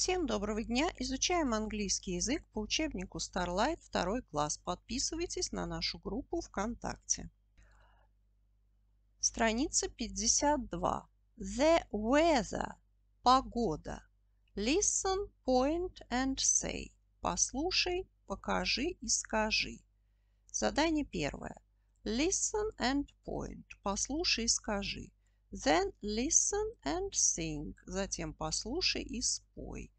Всем доброго дня! Изучаем английский язык по учебнику Starlight 2 класс. Подписывайтесь на нашу группу ВКонтакте. Страница 52. The weather – погода. Listen, point and say. Послушай, покажи и скажи. Задание первое. Listen and point. Послушай и скажи. Then listen and sing. Затем послушай и спой.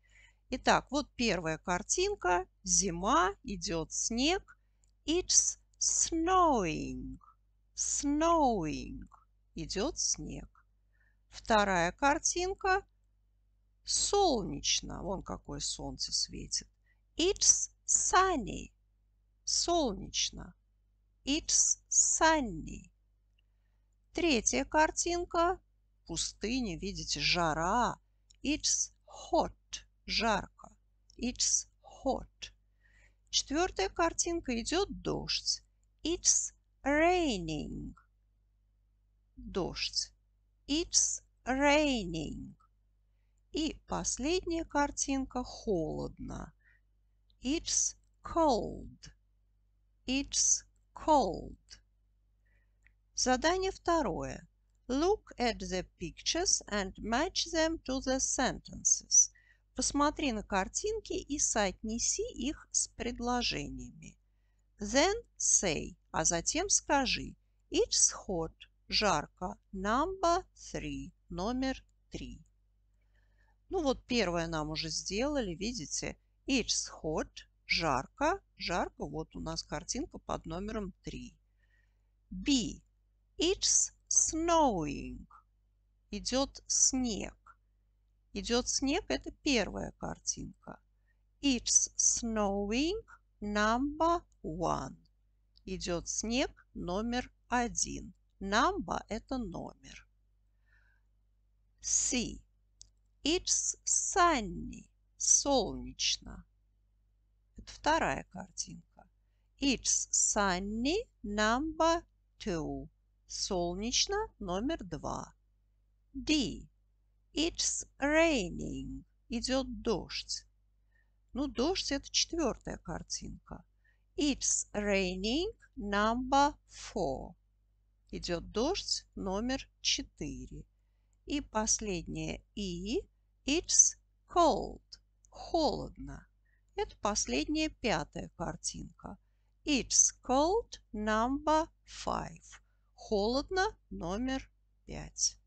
Итак, вот первая картинка. Зима, идет снег. It's snowing. Snowing. Идет снег. Вторая картинка. Солнечно. Вон какое солнце светит. It's sunny. Солнечно. It's sunny. Третья картинка. пустыне, видите, жара. It's hot. Жарко. It's hot. Четвертая картинка идет дождь. It's raining. Дождь. It's raining. И последняя картинка холодно. It's cold. It's cold. Задание второе. Look at the pictures and match them to the sentences. Посмотри на картинки и соотнеси их с предложениями. Then say, а затем скажи. It's hot, жарко. Number three, номер три. Ну вот первое нам уже сделали, видите? It's hot, жарко. Жарко, вот у нас картинка под номером три. B. It's snowing. Идет снег. Идет снег, это первая картинка. It's snowing number one. Идет снег номер один. Number – это номер. C. It's sunny. Солнечно. Это вторая картинка. It's sunny number two. Солнечно номер два. D. It's raining. Идет дождь. Ну, дождь – это четвертая картинка. It's raining number four. Идет дождь номер четыре. И последнее E. It's cold. Холодно. Это последняя пятая картинка. It's cold number five холодно номер пять.